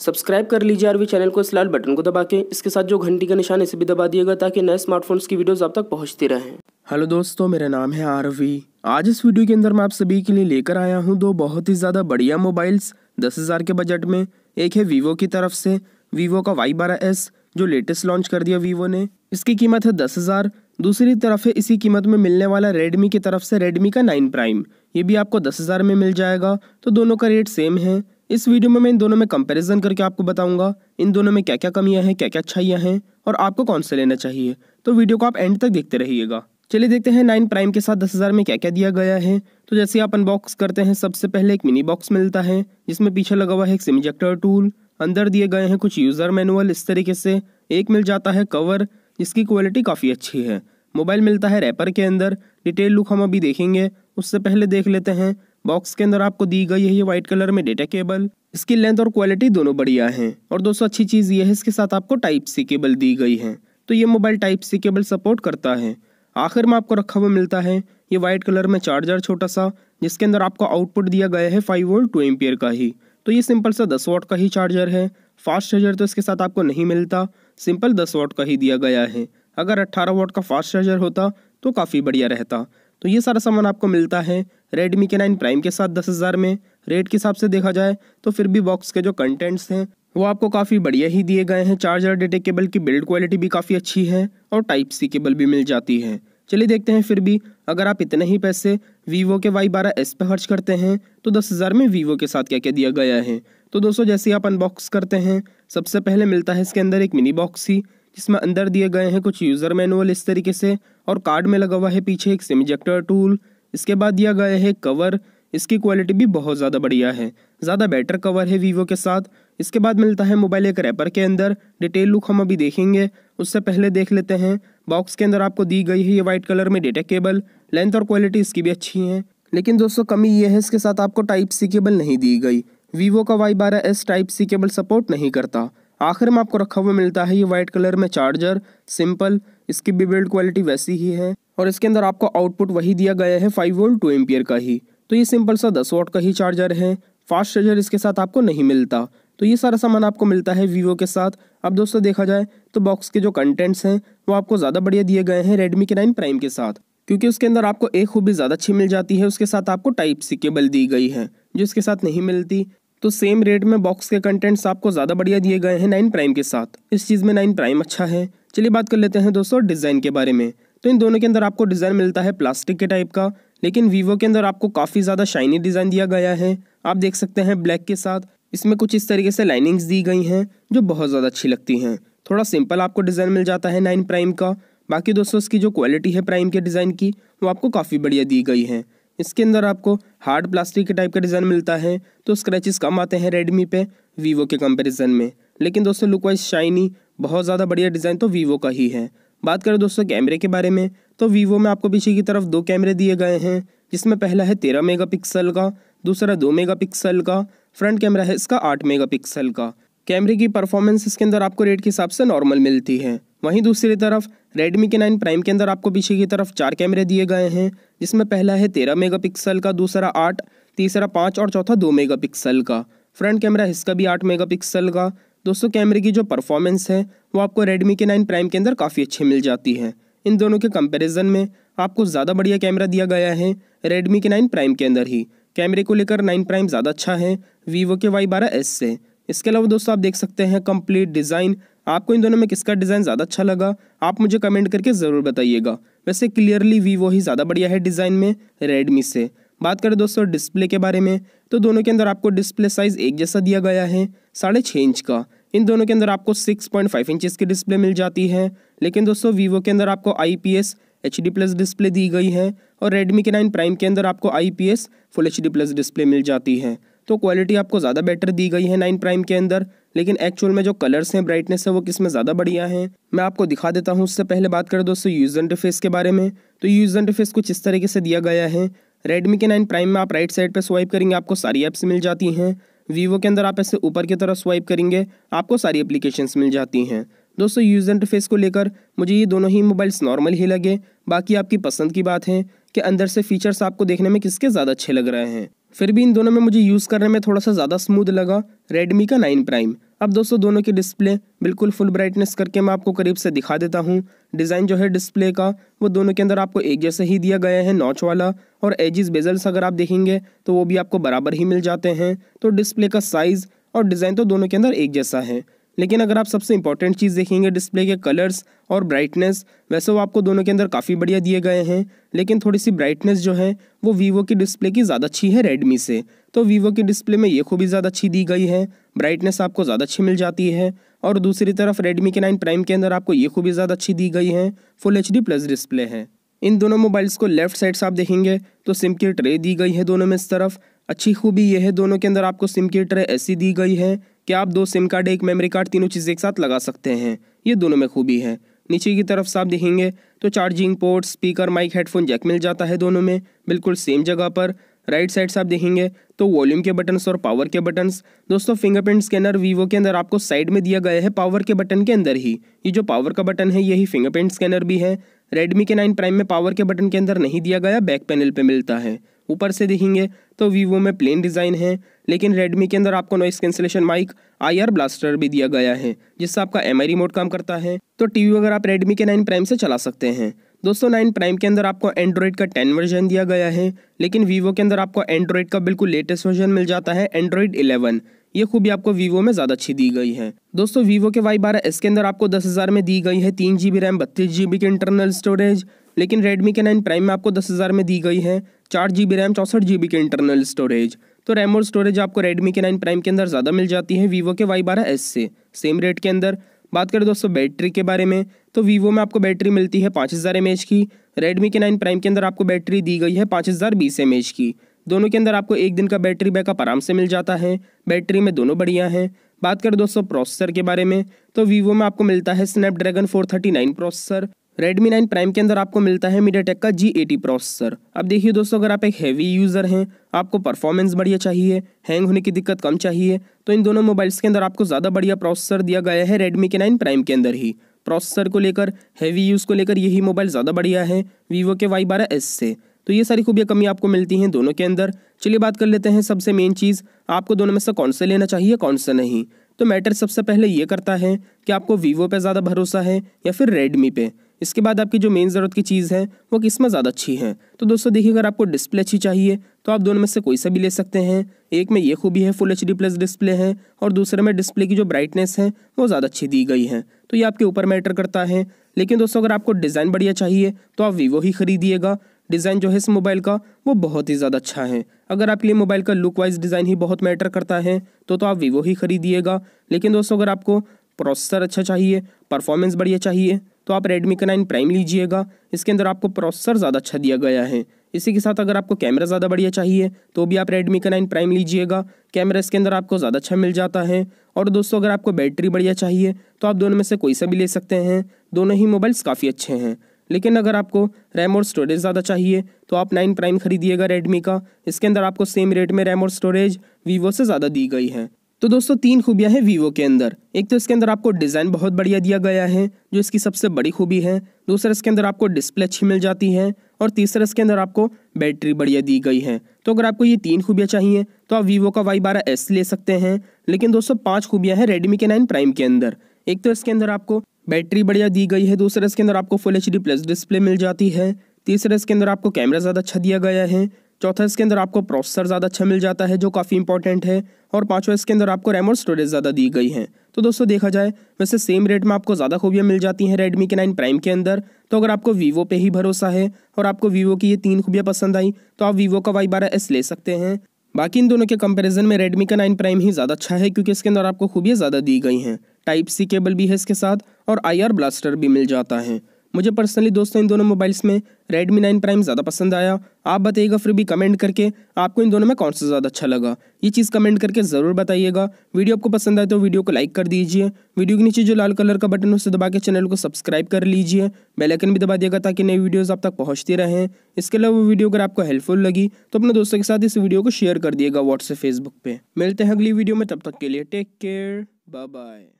subscribe कर लीजिए RV channel को इस लाल बटन को दबा के इसके साथ जो घंटी का निशान इसे भी दबा दिएगा ताकि नए स्मार्टफोन्स की वीडियोस आप तक पहुंचती रहें हेलो दोस्तों मेरा नाम है आरवी आज इस वीडियो के अंदर मैं आप सभी के लिए लेकर आया हूं दो बहुत ही ज़्यादा बढ़िया मोबाइल्स दस के बजट में एक है वीवो की तरफ से वीवो का वाई बारह जो लेटेस्ट लॉन्च कर दिया वीवो ने इसकी कीमत है दस दूसरी तरफ है इसी कीमत में मिलने वाला रेडमी की तरफ से रेडमी का नाइन प्राइम ये भी आपको दस में मिल जाएगा तो दोनों का रेट सेम है इस वीडियो में मैं इन दोनों में कंपैरिजन करके आपको बताऊंगा इन दोनों में क्या क्या कमियां हैं क्या क्या अच्छाइयां हैं और आपको कौन से लेना चाहिए तो वीडियो को आप एंड तक देखते रहिएगा चलिए देखते हैं नाइन प्राइम के साथ दस हज़ार में क्या क्या दिया गया है तो जैसे आप अनबॉक्स करते हैं सबसे पहले एक मिनी बॉक्स मिलता है जिसमें पीछे लगा हुआ है एक सिमजेक्टर टूल अंदर दिए गए हैं कुछ यूज़र मैनुअल इस तरीके से एक मिल जाता है कवर जिसकी क्वालिटी काफ़ी अच्छी है मोबाइल मिलता है रैपर के अंदर डिटेल लुक हम अभी देखेंगे उससे पहले देख लेते हैं बॉक्स के अंदर आपको दी गई है ये व्हाइट कलर में डेटा केबल इसकी लेंथ और क्वालिटी दोनों बढ़िया है और दोस्तों अच्छी चीज़ ये है इसके साथ आपको टाइप सी केबल दी गई है तो ये mobile type C cable support करता है आखिर में आपको रखा हुआ मिलता है ये वाइट कलर में चार्जर छोटा सा जिसके अंदर आपको आउटपुट दिया गया है फाइव वोल्ट टू एम्पियर का ही तो ये सिंपल सा दस वोट का ही चार्जर है फास्ट चार्जर तो इसके साथ आपको नहीं मिलता सिंपल दस वोट का ही दिया गया है अगर अट्ठारह वोट का फास्ट चार्जर होता तो काफ़ी बढ़िया रहता तो ये सारा सामान आपको मिलता है रेडमी के नाइन प्राइम के साथ दस हज़ार में रेट के हिसाब से देखा जाए तो फिर भी बॉक्स के जो कंटेंट्स हैं वो आपको काफ़ी बढ़िया ही दिए गए हैं चार्जर डेटे केबल की बिल्ड क्वालिटी भी काफ़ी अच्छी है और टाइप सी केबल भी मिल जाती है चलिए देखते हैं फिर भी अगर आप इतने ही पैसे वीवो के वाई बारह एस पे खर्च करते हैं तो दस हज़ार में वीवो के साथ क्या क्या दिया गया है तो दोस्तों जैसे आप अनबॉक्स करते हैं सबसे पहले मिलता है इसके अंदर एक मिनी बॉक्स ही जिसमें अंदर दिए गए हैं कुछ यूज़र मैनुअल इस तरीके से और कार्ड में लगा हुआ है पीछे एक सिम इजेक्टर टूल इसके बाद दिया गया है कवर इसकी क्वालिटी भी बहुत ज़्यादा बढ़िया है ज़्यादा बेटर कवर है वीवो के साथ इसके बाद मिलता है मोबाइल एक रैपर के अंदर डिटेल लुक हम अभी देखेंगे उससे पहले देख लेते हैं बॉक्स के अंदर आपको दी गई है ये वाइट कलर में डेटा केबल लेंथ और क्वालिटी इसकी भी अच्छी है लेकिन दोस्तों कमी ये है इसके साथ आपको टाइप सी केबल नहीं दी गई वीवो का वाई बारह S type C cable support नहीं करता आखिर में आपको रखा हुआ मिलता है ये वाइट कलर में चार्जर सिंपल इसकी भी बिल्ड क्वालिटी वैसी ही है और इसके अंदर आपको आउटपुट वही दिया गया है फाइव वोल्ट टू एम्पियर का ही तो ये सिंपल सा दस वोट का ही चार्जर है फास्ट चार्जर इसके साथ आपको नहीं मिलता तो ये सारा सामान आपको मिलता है वीवो के साथ अब दोस्तों देखा जाए तो बॉक्स के जो कंटेंट्स हैं वो आपको ज़्यादा बढ़िया दिए गए हैं रेडमी के नाइन प्राइम के साथ क्योंकि उसके अंदर आपको एक खूबी ज़्यादा अच्छी मिल जाती है उसके साथ आपको टाइप सी केबल दी गई है जो इसके साथ नहीं मिलती तो सेम रेट में बॉक्स के कंटेंट्स आपको ज़्यादा बढ़िया दिए गए हैं नाइन प्राइम के साथ इस चीज़ में नाइन प्राइम अच्छा है चलिए बात कर लेते हैं दोस्तों डिज़ाइन के बारे में तो इन दोनों के अंदर आपको डिज़ाइन मिलता है प्लास्टिक के टाइप का लेकिन वीवो के अंदर आपको काफ़ी ज़्यादा शाइनी डिज़ाइन दिया गया है आप देख सकते हैं ब्लैक के साथ इसमें कुछ इस तरीके से लाइनिंग्स दी गई हैं जो बहुत ज़्यादा अच्छी लगती हैं थोड़ा सिंपल आपको डिज़ाइन मिल जाता है नाइन प्राइम का बाकी दोस्तों इसकी जो क्वालिटी है प्राइम के डिज़ाइन की वो आपको काफ़ी बढ़िया दी गई है इसके अंदर आपको हार्ड प्लास्टिक के टाइप का डिज़ाइन मिलता है तो स्क्रैचेस कम आते हैं रेडमी पे वीवो के कंपैरिजन में लेकिन दोस्तों लुक वाइज शाइनी बहुत ज़्यादा बढ़िया डिज़ाइन तो वीवो का ही है बात करें दोस्तों कैमरे के बारे में तो वीवो में आपको पीछे की तरफ दो कैमरे दिए गए हैं जिसमें पहला है तेरह मेगापिक्सल का दूसरा दो मेगापिक्सल का फ्रंट कैमरा है इसका आठ मेगापिक्सल का कैमरे की परफॉर्मेंस इसके अंदर आपको रेट के हिसाब से नॉर्मल मिलती है वहीं दूसरी तरफ रेडमी के नाइन प्राइम के अंदर आपको पीछे की तरफ चार कैमरे दिए गए हैं जिसमें पहला है तेरह मेगापिक्सल का दूसरा आठ तीसरा पाँच और चौथा दो मेगापिक्सल का फ्रंट कैमरा इसका भी आठ मेगापिक्सल का दोस्तों कैमरे की जो परफॉर्मेंस है वो आपको रेडमी के नाइन प्राइम के अंदर काफ़ी अच्छी मिल जाती है इन दोनों के कंपैरिजन में आपको ज़्यादा बढ़िया कैमरा दिया गया है रेडमी के नाइन प्राइम के अंदर ही कैमरे को लेकर नाइन प्राइम ज़्यादा अच्छा है वीवो के वाई बारह एस से इसके अलावा दोस्तों आप देख सकते हैं कंप्लीट डिज़ाइन आपको इन दोनों में किसका डिज़ाइन ज़्यादा अच्छा लगा आप मुझे कमेंट करके ज़रूर बताइएगा वैसे क्लियरली वीवो ही ज़्यादा बढ़िया है डिज़ाइन में रेडमी से बात करें दोस्तों डिस्प्ले के बारे में तो दोनों के अंदर आपको डिस्प्ले साइज़ एक जैसा दिया गया है साढ़े छः इंच का इन दोनों के अंदर आपको 6.5 पॉइंट इंचेस की डिस्प्ले मिल जाती है लेकिन दोस्तों वीवो के अंदर आपको I P S H D plus display दी गई है और रेडमी के नाइन प्राइम के अंदर आपको I P S full H D plus display मिल जाती है तो क्वालिटी आपको ज़्यादा बेटर दी गई है नाइन प्राइम के अंदर लेकिन एक्चुअल में जो कलर्स हैं ब्राइटनेस है वो किस में ज़्यादा बढ़िया है मैं आपको दिखा देता हूँ उससे पहले बात करें दोस्तों यूज़र इंटरफेस के बारे में तो यूज़र इंटरफेस कुछ इस तरीके से दिया गया है रेडमी के नाइन प्राइम में आप राइट साइड पर स्वाइप करेंगे आपको सारी ऐप्स मिल जाती हैं वीवो के अंदर आप ऐसे ऊपर की तरफ स्वाइप करेंगे आपको सारी एप्लीकेशंस मिल जाती हैं दोस्तों यूज़ इंटरफेस को लेकर मुझे ये दोनों ही मोबाइल्स नॉर्मल ही लगे बाकी आपकी पसंद की बात है कि अंदर से फीचर्स आपको देखने में किसके ज़्यादा अच्छे लग रहे हैं फिर भी इन दोनों में मुझे यूज़ करने में थोड़ा सा ज़्यादा स्मूद लगा रेडमी का नाइन प्राइम अब दोस्तों दोनों की डिस्प्ले बिल्कुल फुल ब्राइटनेस करके मैं आपको करीब से दिखा देता हूँ डिज़ाइन जो है डिस्प्ले का वो दोनों के अंदर आपको एक जैसे ही दिया गया है नॉच वाला और एजिस बेजल्स अगर आप देखेंगे तो वो भी आपको बराबर ही मिल जाते हैं तो डिस्प्ले का साइज़ और डिज़ाइन तो दोनों के अंदर एक जैसा है लेकिन अगर आप सबसे इंपॉर्टेंट चीज़ देखेंगे डिस्प्ले के कलर्स और ब्राइटनेस वैसे वो आपको दोनों के अंदर काफ़ी बढ़िया दिए गए हैं लेकिन थोड़ी सी ब्राइटनेस जो है वो वीवो की डिस्प्ले की ज़्यादा अच्छी है रेडमी से तो वीवो की डिस्प्ले में ये खूबी ज़्यादा अच्छी दी गई है ब्राइटनेस आपको ज़्यादा अच्छी मिल जाती है और दूसरी तरफ रेडमी के नाइन प्राइम के अंदर आपको ये खूबी ज़्यादा अच्छी दी गई है फुल एच प्लस डिस्प्ले है इन दोनों मोबाइल्स को लेफ्ट साइड से आप देखेंगे तो सिम की ट्रे दी गई है दोनों में इस तरफ अच्छी खूबी यह है दोनों के अंदर आपको सिम की ट्रे ऐसी दी गई है कि आप दो सिम कार्ड एक मेमोरी कार्ड तीनों चीज़ें एक साथ लगा सकते हैं ये दोनों में खूबी है नीचे की तरफ से आप देखेंगे तो charging port speaker mic headphone jack मिल जाता है दोनों में बिल्कुल सेम जगह पर राइट साइड से आप देखेंगे तो वॉल्यूम के बटन्स और पावर के बटन्स दोस्तों फिंगरप्रिंट स्कैनर वीवो के अंदर आपको साइड में दिया गया है पावर के बटन के अंदर ही ये जो पावर का बटन है यही फिंगरप्रिंट स्कैनर भी है रेडमी के नाइन प्राइम में पावर के बटन के अंदर नहीं दिया गया बैक पैनल पर मिलता है ऊपर से देखेंगे तो वीवो में प्लेन डिज़ाइन है लेकिन रेडमी के अंदर आपको noise cancellation mic IR blaster भी दिया गया है जिससे आपका एम रिमोट काम करता है तो टीवी वगैरह आप रेडमी के नाइन प्राइम से चला सकते हैं दोस्तों नाइन प्राइम के अंदर आपको एंड्रॉयड का टेन वर्जन दिया गया है लेकिन वीवो के अंदर आपको एंड्रॉयड का बिल्कुल लेटेस्ट वर्जन मिल जाता है एंड्रॉयड इलेवन ये खूबी आपको वीवो में ज़्यादा अच्छी दी गई है दोस्तों वीवो के वाई बारह एस के अंदर आपको दस हज़ार में दी गई है तीन जी बी रैम बत्तीस जी बी की इंटरनल स्टोरेज लेकिन रेडमी के नाइन प्राइम में आपको दस हज़ार में दी गई है चार जी बी रैम चौंसठ जी बी के इंटरनल स्टोरेज तो रैम और स्टोरेज आपको रेडमी के नाइन प्राइम के अंदर ज़्यादा मिल जाती है वीवो के वाई बारह एस से सेम रेट के अंदर बात करें दोस्तों बैटरी के बारे में तो वीवो में आपको बैटरी मिलती है पाँच हज़ार एम की रेडमी के नाइन प्राइम के अंदर आपको बैटरी दी गई है पाँच हज़ार बीस एम की दोनों के अंदर आपको एक दिन का बैटरी बैकअप आराम से मिल जाता है बैटरी में दोनों बढ़िया हैं बात करें दोस्तों प्रोसेसर के बारे में तो वीवो में आपको मिलता है Snapdragon four thirty nine processor Redmi 9 Prime के अंदर आपको मिलता है मीडियाटेक का G80 प्रोसेसर अब देखिए दोस्तों अगर आप एक हैवी यूज़र हैं आपको परफॉर्मेंस बढ़िया चाहिए हैंग होने की दिक्कत कम चाहिए तो इन दोनों मोबाइल्स के अंदर आपको ज़्यादा बढ़िया प्रोसेसर दिया गया है Redmi के 9 Prime के अंदर ही प्रोसेसर को लेकर हैवी यूज़ को लेकर यही मोबाइल ज़्यादा बढ़िया है वीवो के वाई बारह एस से तो ये सारी खूबियाँ कमी आपको मिलती हैं दोनों के अंदर चलिए बात कर लेते हैं सबसे मेन चीज़ आपको दोनों में से कौन सा लेना चाहिए कौन सा नहीं तो मैटर सबसे पहले ये करता है कि आपको वीवो पे ज़्यादा भरोसा है या फिर रेडमी पे इसके बाद आपकी जो मेन ज़रूरत की चीज़ है वो किस में ज़्यादा अच्छी है तो दोस्तों देखिए अगर आपको डिस्प्ले अच्छी चाहिए तो आप दोनों में से कोई सा भी ले सकते हैं एक में ये खूबी है full H D plus display है और दूसरे में डिस्प्ले की जो ब्राइटनेस है वो ज़्यादा अच्छी दी गई है तो ये आपके ऊपर मैटर करता है लेकिन दोस्तों अगर आपको डिज़ाइन बढ़िया चाहिए तो आप वीवो ही खरीदिएगा डिज़ाइन जो है इस मोबाइल का वो बहुत ही ज़्यादा अच्छा है अगर आपके लिए मोबाइल का लुक वाइज डिज़ाइन ही बहुत मैटर करता है तो तो आप वीवो ही खरीदिएगा लेकिन दोस्तों अगर आपको प्रोसेसर अच्छा चाहिए परफॉर्मेंस बढ़िया चाहिए तो आप रेडमी का नाइन प्राइम लीजिएगा इसके अंदर आपको प्रोसेसर ज़्यादा अच्छा दिया गया है इसी के साथ अगर आपको कैमरा ज़्यादा बढ़िया चाहिए तो भी आप रेडमी का नाइन प्राइम लीजिएगा कैमरा इसके अंदर आपको ज़्यादा अच्छा मिल जाता है और दोस्तों अगर आपको बैटरी बढ़िया चाहिए तो आप दोनों में से कोई सा भी ले सकते हैं दोनों ही मोबाइल्स काफ़ी अच्छे हैं लेकिन अगर आपको रैम और स्टोरेज ज़्यादा चाहिए तो आप नाइन प्राइम खरीदिएगा रेडमी का इसके अंदर आपको सेम रेट में रैम और स्टोरेज वीवो से ज़्यादा दी गई है तो दोस्तों तीन खूबियां हैं वीवो के अंदर एक तो इसके अंदर आपको डिज़ाइन बहुत बढ़िया दिया गया है जो इसकी सबसे बड़ी खूबी है दूसरा इसके अंदर आपको डिस्प्ले अच्छी मिल जाती है और तीसरा इसके अंदर आपको बैटरी बढ़िया दी गई है तो अगर आपको ये तीन खूबियाँ चाहिए तो आप वीवो का वाई बारह एस ले सकते हैं लेकिन दोस्तों पाँच खूबियाँ हैं रेडमी के नाइन प्राइम के अंदर एक तो इसके अंदर आपको बैटरी बढ़िया दी गई है दूसरा इसके अंदर आपको फुल एच प्लस डिस्प्ले मिल जाती है तीसरा इसके अंदर आपको कैमरा ज़्यादा अच्छा दिया गया है चौथा इसके अंदर आपको प्रोसेसर ज़्यादा अच्छा मिल जाता है जो काफ़ी इंपॉर्टेंट है और पाँचवा इसके अंदर आपको रैम और स्टोरेज ज़्यादा दी गई है तो दोस्तों देखा जाए वैसे सेम रेट में आपको ज़्यादा खूबियाँ मिल जाती हैं रेडमी के नाइन प्राइम के अंदर तो अगर आपको वीवो पे ही भरोसा है और आपको वीवो की ये तीन खूबियाँ पसंद आई तो आप वीवो का वाई बारह एस ले सकते हैं बाकी इन दोनों के कंपेरिजन में रेडमी का नाइन प्राइम ही ज़्यादा अच्छा है क्योंकि इसके अंदर आपको खूबियाँ ज़्यादा दी गई हैं टाइप सी केबल भी है इसके साथ और आई ब्लास्टर भी मिल जाता है मुझे पर्सनली दोस्तों इन दोनों मोबाइल्स में Redmi 9 Prime ज़्यादा पसंद आया आप बताइएगा फिर भी कमेंट करके आपको इन दोनों में कौन सा ज़्यादा अच्छा लगा ये चीज़ कमेंट करके ज़रूर बताइएगा वीडियो आपको पसंद आए तो वीडियो को लाइक कर दीजिए वीडियो के नीचे जो लाल कलर का बटन उसे दबा के चैनल को सब्सक्राइब कर लीजिए बेलाइकन भी दबा दिएगा ताकि नई वीडियोज़ आप तक पहुँचती रहें इसके अलावा वीडियो अगर आपको हेल्पफुल लगी तो अपने दोस्तों के साथ इस वीडियो को शेयर कर दिएगा व्हाट्सएप फेसबुक पर मिलते हैं अगली वीडियो में तब तक के लिए टेक केयर बाय बाय